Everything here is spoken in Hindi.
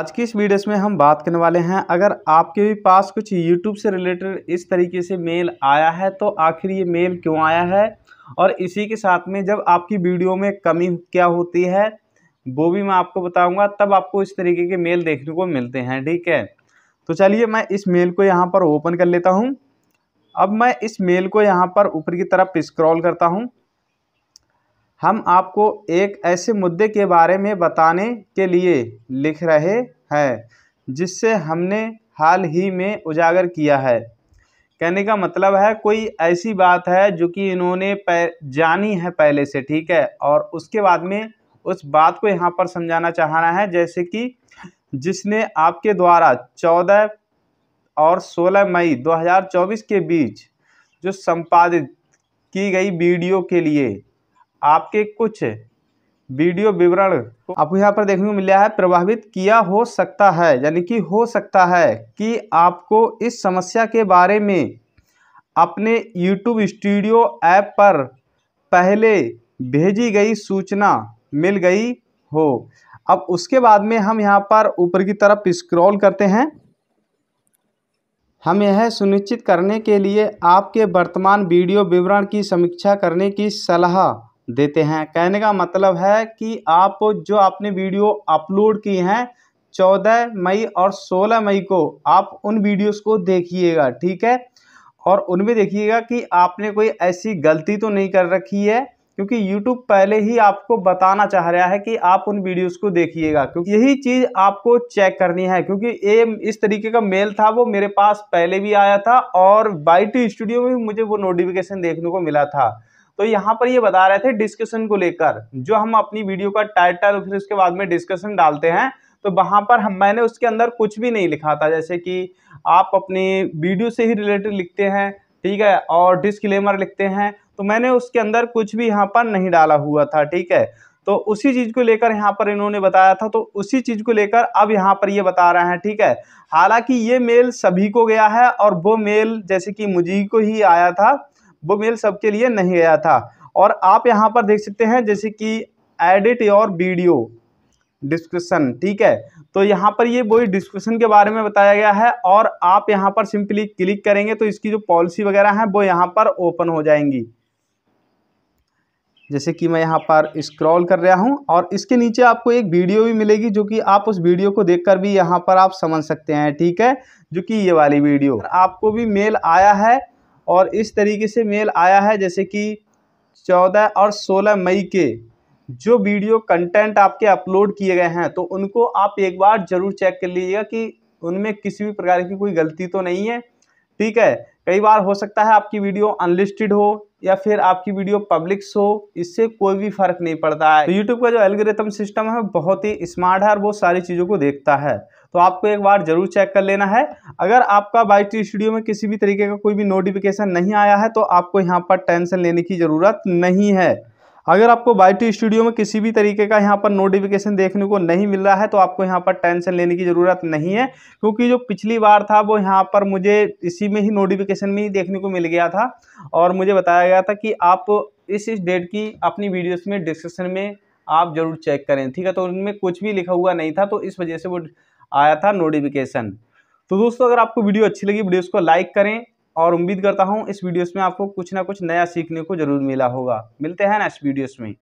आज की इस वीडियो में हम बात करने वाले हैं अगर आपके भी पास कुछ यूट्यूब से रिलेटेड इस तरीके से मेल आया है तो आखिर ये मेल क्यों आया है और इसी के साथ में जब आपकी वीडियो में कमी क्या होती है वो भी मैं आपको बताऊंगा तब आपको इस तरीके के मेल देखने को मिलते हैं ठीक है तो चलिए मैं इस मेल को यहाँ पर ओपन कर लेता हूँ अब मैं इस मेल को यहाँ पर ऊपर की तरफ स्क्रॉल करता हूँ हम आपको एक ऐसे मुद्दे के बारे में बताने के लिए लिख रहे हैं जिससे हमने हाल ही में उजागर किया है कहने का मतलब है कोई ऐसी बात है जो कि इन्होंने जानी है पहले से ठीक है और उसके बाद में उस बात को यहाँ पर समझाना चाह रहा है जैसे कि जिसने आपके द्वारा चौदह और 16 मई 2024 के बीच जो संपादित की गई वीडियो के लिए आपके कुछ वीडियो विवरण आपको यहाँ पर देखने को मिला है प्रभावित किया हो सकता है यानी कि हो सकता है कि आपको इस समस्या के बारे में अपने YouTube स्टूडियो ऐप पर पहले भेजी गई सूचना मिल गई हो अब उसके बाद में हम यहाँ पर ऊपर की तरफ स्क्रॉल करते हैं हम यह सुनिश्चित करने के लिए आपके वर्तमान वीडियो विवरण की समीक्षा करने की सलाह देते हैं कहने का मतलब है कि आप जो आपने वीडियो अपलोड किए हैं चौदह मई और सोलह मई को आप उन वीडियोस को देखिएगा ठीक है और उनमें देखिएगा कि आपने कोई ऐसी गलती तो नहीं कर रखी है क्योंकि YouTube पहले ही आपको बताना चाह रहा है कि आप उन वीडियोस को देखिएगा क्योंकि यही चीज़ आपको चेक करनी है क्योंकि ये इस तरीके का मेल था वो मेरे पास पहले भी आया था और बाई स्टूडियो में भी मुझे वो नोटिफिकेशन देखने को मिला था तो यहाँ पर ये बता रहे थे डिस्कशन को लेकर जो हम अपनी वीडियो का टाइटल फिर उसके बाद में डिस्कशन डालते हैं तो वहां पर हम मैंने उसके अंदर कुछ भी नहीं लिखा था जैसे कि आप अपने वीडियो से ही रिलेटेड लिखते हैं ठीक है और डिस्क्लेमर लिखते हैं तो मैंने उसके अंदर कुछ भी यहाँ पर नहीं डाला हुआ था ठीक है तो उसी चीज़ को लेकर यहाँ पर इन्होंने बताया था तो उसी चीज़ को लेकर अब यहाँ पर ये बता रहे हैं ठीक है हालांकि ये मेल सभी को गया है और वो मेल जैसे कि मुझी को ही आया था वो मेल सबके लिए नहीं गया था और आप यहाँ पर देख सकते हैं जैसे कि एडिट योर वीडियो डिस्क्रिप्सन ठीक है तो यहाँ पर ये वही डिस्क्रिप्सन के बारे में बताया गया है और आप यहाँ पर सिंपली क्लिक करेंगे तो इसकी जो पॉलिसी वगैरह है वो यहाँ पर ओपन हो जाएंगी जैसे कि मैं यहाँ पर स्क्रॉल कर रहा हूँ और इसके नीचे आपको एक वीडियो भी मिलेगी जो कि आप उस वीडियो को देखकर भी यहाँ पर आप समझ सकते हैं ठीक है जो कि ये वाली वीडियो आपको भी मेल आया है और इस तरीके से मेल आया है जैसे कि चौदह और सोलह मई के जो वीडियो कंटेंट आपके अपलोड किए गए हैं तो उनको आप एक बार ज़रूर चेक कर लीजिएगा कि उनमें किसी भी प्रकार की कोई गलती तो नहीं है ठीक है कई बार हो सकता है आपकी वीडियो अनलिस्टेड हो या फिर आपकी वीडियो पब्लिक हो इससे कोई भी फर्क नहीं पड़ता है तो यूट्यूब का जो एल्गोरिथम सिस्टम है बहुत ही स्मार्ट है और वो सारी चीज़ों को देखता है तो आपको एक बार जरूर चेक कर लेना है अगर आपका टी स्टूडियो में किसी भी तरीके का कोई भी नोटिफिकेशन नहीं आया है तो आपको यहाँ पर टेंशन लेने की ज़रूरत नहीं है अगर आपको बाई टू स्टूडियो में किसी भी तरीके का यहाँ पर नोटिफिकेशन देखने को नहीं मिल रहा है तो आपको यहाँ पर टेंशन लेने की ज़रूरत नहीं है क्योंकि जो पिछली बार था वो यहाँ पर मुझे इसी में ही नोटिफिकेशन में ही देखने को मिल गया था और मुझे बताया गया था कि आप इस इस डेट की अपनी वीडियोस में डिस्क्रिप्शन में आप ज़रूर चेक करें ठीक है तो उनमें कुछ भी लिखा हुआ नहीं था तो इस वजह से वो आया था नोटिफिकेशन तो दोस्तों अगर आपको वीडियो अच्छी लगी वीडियो को लाइक करें और उम्मीद करता हूँ इस वीडियोस में आपको कुछ ना कुछ नया सीखने को ज़रूर मिला होगा मिलते हैं नेक्स्ट वीडियोस में